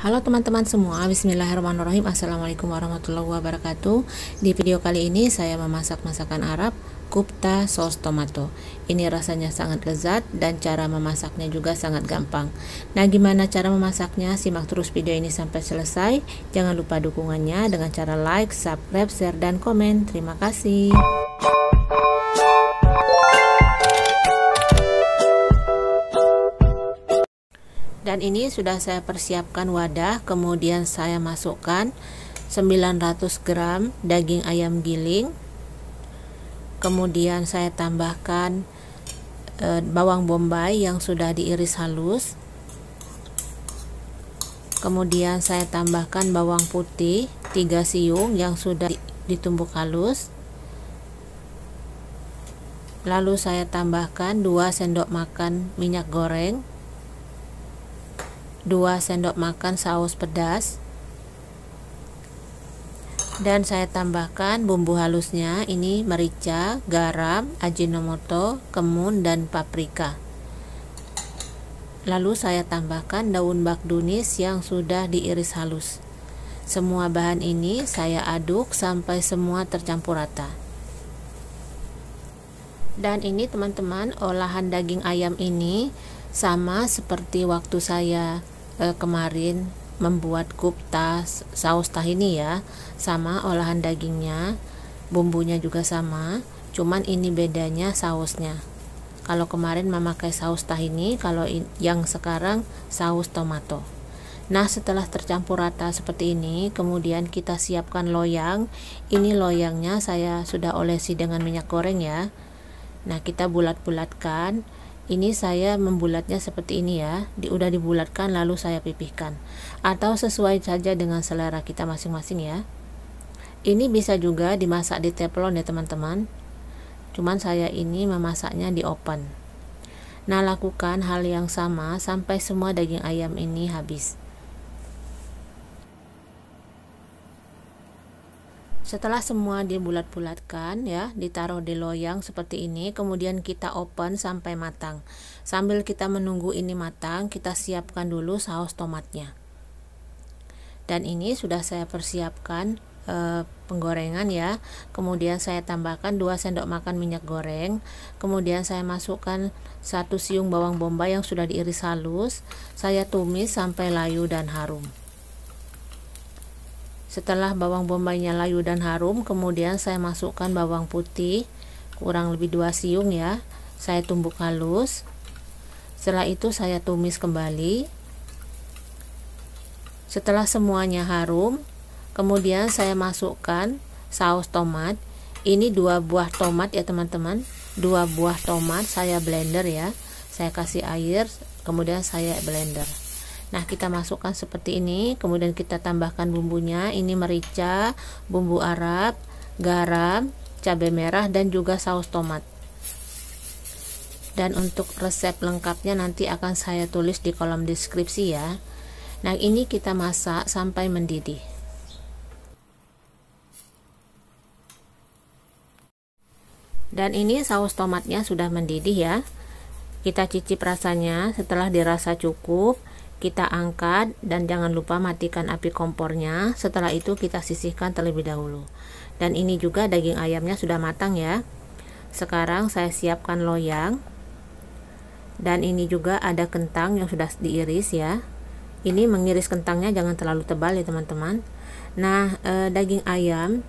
Halo teman-teman semua, bismillahirrahmanirrahim Assalamualaikum warahmatullahi wabarakatuh Di video kali ini saya memasak masakan Arab Kupta saus tomato Ini rasanya sangat lezat dan cara memasaknya juga sangat gampang Nah gimana cara memasaknya, simak terus video ini sampai selesai Jangan lupa dukungannya dengan cara like, subscribe, share, dan komen Terima kasih ikan ini sudah saya persiapkan wadah kemudian saya masukkan 900 gram daging ayam giling kemudian saya tambahkan e, bawang bombay yang sudah diiris halus kemudian saya tambahkan bawang putih 3 siung yang sudah ditumbuk halus lalu saya tambahkan 2 sendok makan minyak goreng 2 sendok makan saus pedas dan saya tambahkan bumbu halusnya ini merica, garam, ajinomoto, kemun dan paprika lalu saya tambahkan daun bakdunis yang sudah diiris halus semua bahan ini saya aduk sampai semua tercampur rata dan ini teman-teman olahan daging ayam ini sama seperti waktu saya eh, kemarin membuat kupta saus tahini ya sama olahan dagingnya bumbunya juga sama cuman ini bedanya sausnya kalau kemarin memakai saus tahini kalau yang sekarang saus tomato Nah, setelah tercampur rata seperti ini, kemudian kita siapkan loyang. Ini loyangnya saya sudah olesi dengan minyak goreng ya. Nah, kita bulat-bulatkan ini saya membulatnya seperti ini ya di, udah dibulatkan lalu saya pipihkan atau sesuai saja dengan selera kita masing-masing ya ini bisa juga dimasak di teflon ya teman-teman cuman saya ini memasaknya di open. nah lakukan hal yang sama sampai semua daging ayam ini habis Setelah semua dibulat-bulatkan ya, ditaruh di loyang seperti ini, kemudian kita open sampai matang. Sambil kita menunggu ini matang, kita siapkan dulu saus tomatnya. Dan ini sudah saya persiapkan e, penggorengan ya. Kemudian saya tambahkan 2 sendok makan minyak goreng. Kemudian saya masukkan satu siung bawang bombay yang sudah diiris halus. Saya tumis sampai layu dan harum. Setelah bawang bombaynya layu dan harum, kemudian saya masukkan bawang putih, kurang lebih 2 siung ya. Saya tumbuk halus. Setelah itu saya tumis kembali. Setelah semuanya harum, kemudian saya masukkan saus tomat. Ini dua buah tomat ya teman-teman. Dua buah tomat saya blender ya. Saya kasih air, kemudian saya blender. Nah, kita masukkan seperti ini, kemudian kita tambahkan bumbunya. Ini merica, bumbu Arab, garam, cabai merah dan juga saus tomat. Dan untuk resep lengkapnya nanti akan saya tulis di kolom deskripsi ya. Nah, ini kita masak sampai mendidih. Dan ini saus tomatnya sudah mendidih ya. Kita cicip rasanya setelah dirasa cukup kita angkat dan jangan lupa matikan api kompornya setelah itu kita sisihkan terlebih dahulu dan ini juga daging ayamnya sudah matang ya sekarang saya siapkan loyang dan ini juga ada kentang yang sudah diiris ya ini mengiris kentangnya jangan terlalu tebal ya teman-teman nah e, daging ayam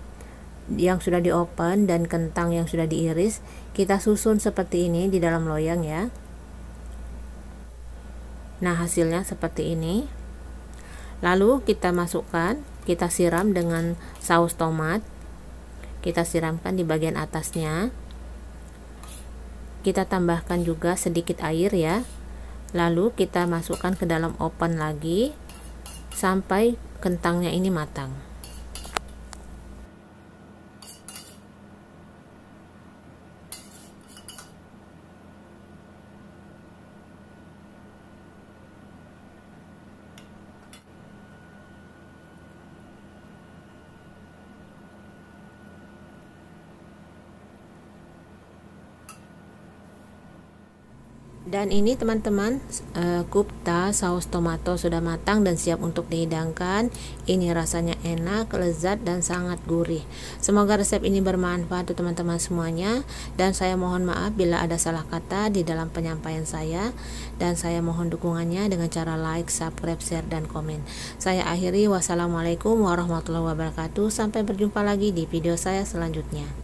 yang sudah diopen dan kentang yang sudah diiris kita susun seperti ini di dalam loyang ya Nah, hasilnya seperti ini. Lalu kita masukkan, kita siram dengan saus tomat. Kita siramkan di bagian atasnya. Kita tambahkan juga sedikit air ya. Lalu kita masukkan ke dalam oven lagi sampai kentangnya ini matang. Dan ini teman-teman uh, kupta saus tomato sudah matang dan siap untuk dihidangkan. Ini rasanya enak, lezat dan sangat gurih. Semoga resep ini bermanfaat untuk teman-teman semuanya dan saya mohon maaf bila ada salah kata di dalam penyampaian saya dan saya mohon dukungannya dengan cara like, subscribe, share dan komen. Saya akhiri wassalamualaikum warahmatullahi wabarakatuh. Sampai berjumpa lagi di video saya selanjutnya.